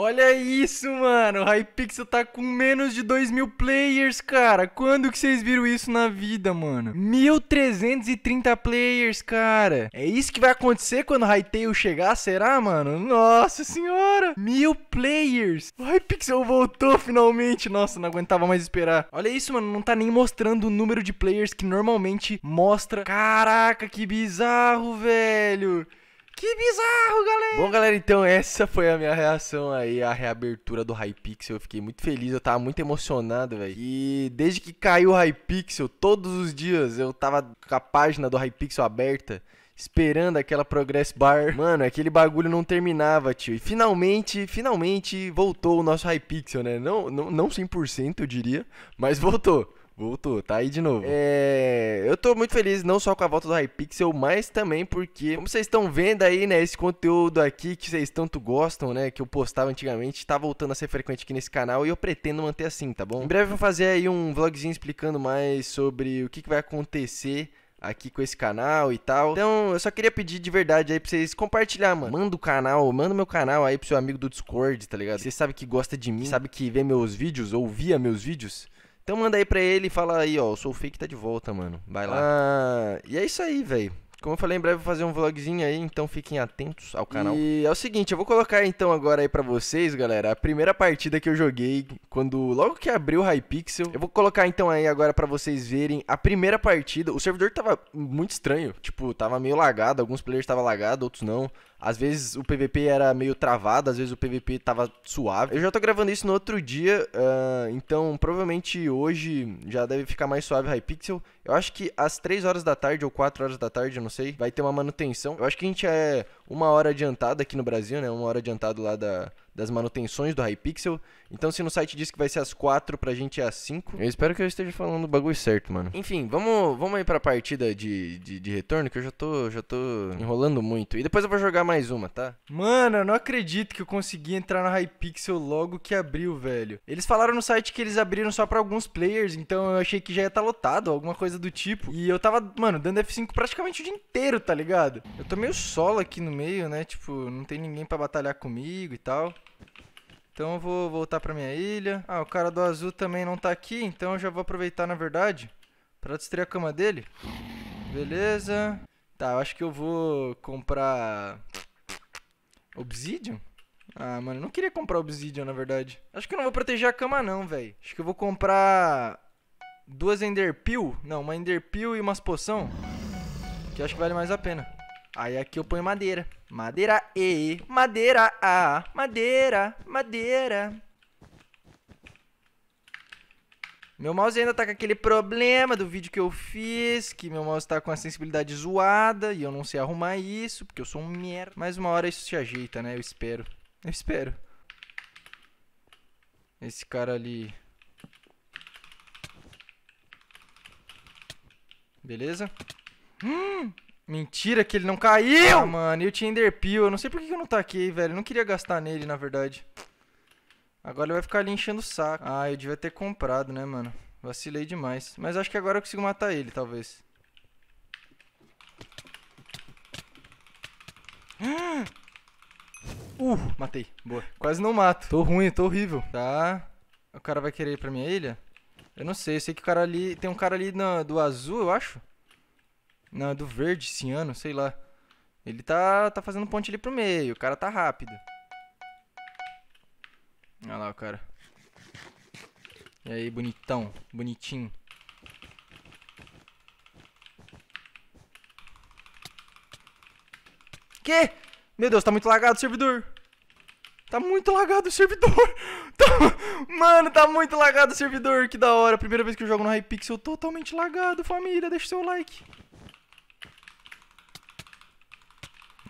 Olha isso, mano! O Hypixel tá com menos de 2 mil players, cara! Quando que vocês viram isso na vida, mano? 1.330 players, cara! É isso que vai acontecer quando o Hytale chegar, será, mano? Nossa senhora! Mil players! O Hypixel voltou finalmente! Nossa, não aguentava mais esperar. Olha isso, mano! Não tá nem mostrando o número de players que normalmente mostra. Caraca, que bizarro, velho! Que bizarro, galera! Bom, galera, então essa foi a minha reação aí à reabertura do Hypixel. Eu fiquei muito feliz, eu tava muito emocionado, velho. E desde que caiu o Hypixel, todos os dias eu tava com a página do Hypixel aberta, esperando aquela Progress Bar. Mano, aquele bagulho não terminava, tio. E finalmente, finalmente voltou o nosso Hypixel, né? Não, não, não 100%, eu diria, mas voltou. Voltou, tá aí de novo. É, eu tô muito feliz não só com a volta do Hypixel, mas também porque, como vocês estão vendo aí, né, esse conteúdo aqui que vocês tanto gostam, né, que eu postava antigamente, tá voltando a ser frequente aqui nesse canal e eu pretendo manter assim, tá bom? Em breve eu vou fazer aí um vlogzinho explicando mais sobre o que, que vai acontecer aqui com esse canal e tal. Então, eu só queria pedir de verdade aí pra vocês compartilhar, mano. Manda o canal, manda o meu canal aí pro seu amigo do Discord, tá ligado? Você sabe que gosta de mim, sabe que vê meus vídeos, ouvia meus vídeos. Então manda aí pra ele e fala aí, ó, sou o fake, tá de volta, mano. Vai lá. Ah, e é isso aí, velho. Como eu falei, em breve vou fazer um vlogzinho aí, então fiquem atentos ao canal. E é o seguinte, eu vou colocar então agora aí pra vocês, galera, a primeira partida que eu joguei, quando logo que abriu o Hypixel. Eu vou colocar então aí agora pra vocês verem a primeira partida. O servidor tava muito estranho, tipo, tava meio lagado, alguns players tava lagado, outros não. Às vezes o PVP era meio travado, às vezes o PVP tava suave. Eu já tô gravando isso no outro dia, uh, então provavelmente hoje já deve ficar mais suave Hypixel. Eu acho que às 3 horas da tarde ou 4 horas da tarde, não sei, vai ter uma manutenção. Eu acho que a gente é uma hora adiantada aqui no Brasil, né? Uma hora adiantado lá da, das manutenções do Hypixel. Então, se no site diz que vai ser às 4, pra gente é às 5. Eu espero que eu esteja falando o bagulho certo, mano. Enfim, vamos, vamos aí pra partida de, de, de retorno, que eu já tô, já tô enrolando muito. E depois eu vou jogar mais uma, tá? Mano, eu não acredito que eu consegui entrar na Hypixel logo que abriu, velho. Eles falaram no site que eles abriram só para alguns players, então eu achei que já ia estar tá lotado, alguma coisa do tipo. E eu tava, mano, dando F5 praticamente o dia inteiro, tá ligado? Eu tô meio solo aqui no meio, né? Tipo, não tem ninguém para batalhar comigo e tal. Então eu vou voltar pra minha ilha. Ah, o cara do azul também não tá aqui, então eu já vou aproveitar, na verdade, pra destruir a cama dele. Beleza. Tá, eu acho que eu vou comprar. Obsidian? Ah, mano, eu não queria comprar Obsidian, na verdade. Acho que eu não vou proteger a cama, não, velho. Acho que eu vou comprar. Duas Enderpeel. Não, uma Enderpeel e umas poção. Que acho que vale mais a pena. Aí aqui eu ponho madeira. Madeira E. Madeira A. Madeira. Madeira. Meu mouse ainda tá com aquele problema do vídeo que eu fiz, que meu mouse tá com a sensibilidade zoada e eu não sei arrumar isso, porque eu sou um merda. Mas uma hora isso se ajeita, né? Eu espero. Eu espero. Esse cara ali. Beleza? Hum! Mentira que ele não caiu! Ah, mano, e o Tinderpeel? Eu não sei por que eu não tá aqui, velho. Eu não queria gastar nele, na verdade. Agora ele vai ficar ali enchendo o saco. Ah, eu devia ter comprado, né, mano? Vacilei demais. Mas acho que agora eu consigo matar ele, talvez. Uh, matei. Boa. Quase não mato. Tô ruim, tô horrível. Tá. O cara vai querer ir pra minha ilha? Eu não sei, eu sei que o cara ali... Tem um cara ali do azul, eu acho. Não, do verde, ciano, sei lá. Ele tá, tá fazendo ponte ali pro meio. O cara tá rápido. Olha lá o cara. E aí, bonitão, bonitinho. Que? Meu Deus, tá muito lagado o servidor. Tá muito lagado o servidor. Tá... Mano, tá muito lagado o servidor. Que da hora. Primeira vez que eu jogo no Hypixel totalmente lagado, família. Deixa o seu like.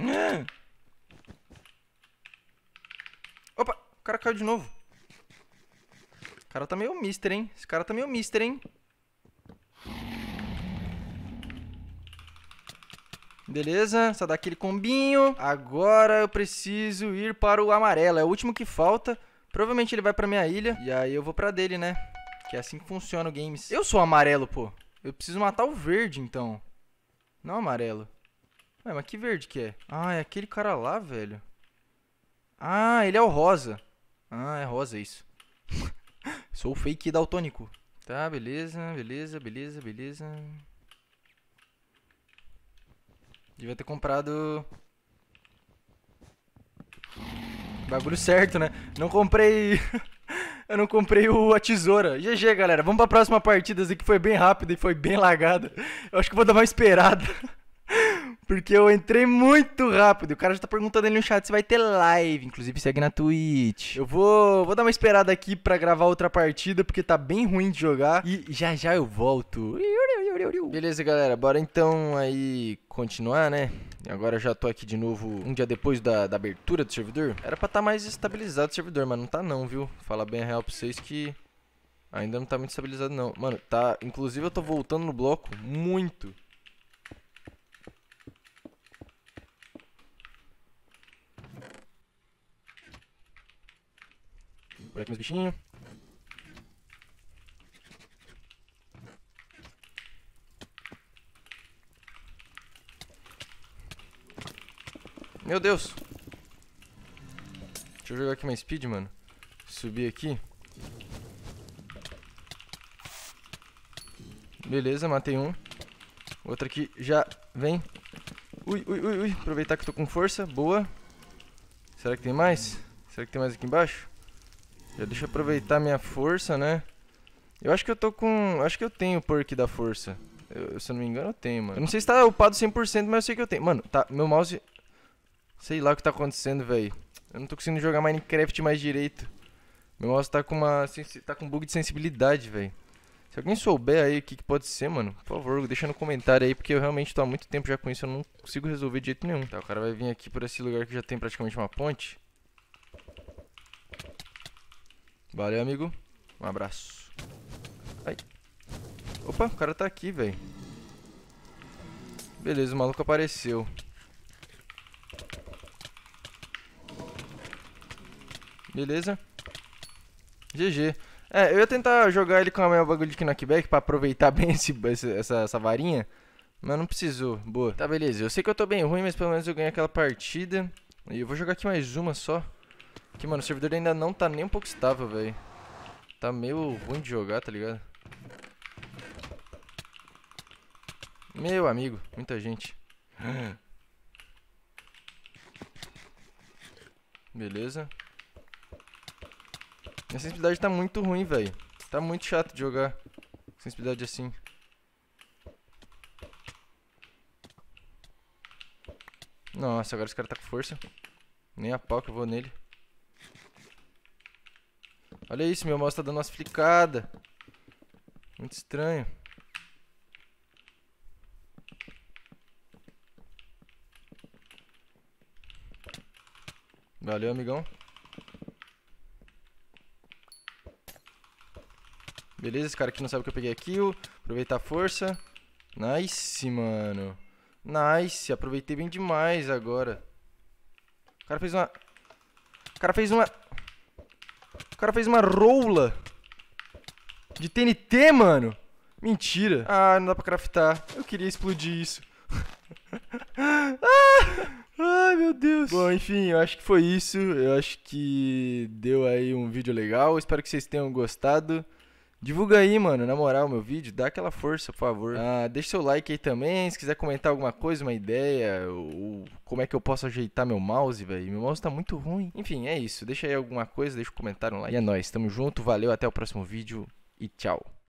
Hum. cara caiu de novo. O cara tá meio mister, hein? Esse cara tá meio mister, hein? Beleza, só dá aquele combinho. Agora eu preciso ir para o amarelo. É o último que falta. Provavelmente ele vai pra minha ilha. E aí eu vou pra dele, né? Que é assim que funciona o games. Eu sou amarelo, pô. Eu preciso matar o verde, então. Não amarelo. Ué, mas que verde que é? Ah, é aquele cara lá, velho. Ah, ele é o rosa. Ah, é rosa é isso. Sou fake daltônico. Tá, beleza, beleza, beleza, beleza. Devia ter comprado... Bagulho certo, né? Não comprei... Eu não comprei o, a tesoura. GG, galera. Vamos pra próxima partida. Essa aqui foi bem rápida e foi bem lagada. Eu acho que vou dar uma esperada. Porque eu entrei muito rápido. O cara já tá perguntando ali no chat se vai ter live. Inclusive, segue na Twitch. Eu vou, vou dar uma esperada aqui pra gravar outra partida, porque tá bem ruim de jogar. E já já eu volto. Beleza, galera. Bora então aí continuar, né? Agora já tô aqui de novo um dia depois da, da abertura do servidor. Era pra estar tá mais estabilizado o servidor, mas não tá não, viu? Falar bem a real pra vocês que ainda não tá muito estabilizado não. Mano, tá... Inclusive eu tô voltando no bloco muito... por aqui meus bichinhos. Meu Deus! Deixa eu jogar aqui uma speed, mano. Subir aqui. Beleza, matei um. Outro aqui já vem. Ui, ui, ui, ui. Aproveitar que eu tô com força. Boa. Será que tem mais? Será que tem mais aqui embaixo? Já deixa eu aproveitar minha força, né? Eu acho que eu tô com... Acho que eu tenho o perk da força. Eu, se eu não me engano, eu tenho, mano. Eu não sei se tá upado 100%, mas eu sei que eu tenho. Mano, tá... Meu mouse... Sei lá o que tá acontecendo, velho. Eu não tô conseguindo jogar Minecraft mais direito. Meu mouse tá com uma... Tá com bug de sensibilidade, velho. Se alguém souber aí o que, que, pode ser, mano, por favor, deixa no comentário aí, porque eu realmente tô há muito tempo já com isso, eu não consigo resolver de jeito nenhum. Tá, o cara vai vir aqui por esse lugar que já tem praticamente uma ponte. Valeu, amigo. Um abraço. Ai. Opa, o cara tá aqui, velho. Beleza, o maluco apareceu. Beleza. GG. É, eu ia tentar jogar ele com a minha bagulho de knockback pra aproveitar bem esse, essa, essa varinha. Mas não precisou. Boa. Tá, beleza. Eu sei que eu tô bem ruim, mas pelo menos eu ganhei aquela partida. E eu vou jogar aqui mais uma só. Aqui, mano, o servidor ainda não tá nem um pouco estável, velho. Tá meio ruim de jogar, tá ligado? Meu amigo, muita gente. Beleza. Minha sensibilidade tá muito ruim, velho. Tá muito chato de jogar sensibilidade assim. Nossa, agora esse cara tá com força. Nem a pau que eu vou nele. Olha isso, meu mouse tá dando umas flicadas. Muito estranho. Valeu, amigão. Beleza, esse cara aqui não sabe que eu peguei a kill. Aproveitar a força. Nice, mano. Nice, aproveitei bem demais agora. O cara fez uma... O cara fez uma... O cara fez uma rola de TNT, mano. Mentira. Ah, não dá pra craftar. Eu queria explodir isso. ah! Ai, meu Deus. Bom, enfim, eu acho que foi isso. Eu acho que deu aí um vídeo legal. Espero que vocês tenham gostado. Divulga aí, mano, na moral, meu vídeo, dá aquela força, por favor. Ah, deixa seu like aí também, se quiser comentar alguma coisa, uma ideia, ou como é que eu posso ajeitar meu mouse, velho. Meu mouse tá muito ruim. Enfim, é isso. Deixa aí alguma coisa, deixa o um comentário lá. E é nóis, tamo junto, valeu, até o próximo vídeo e tchau.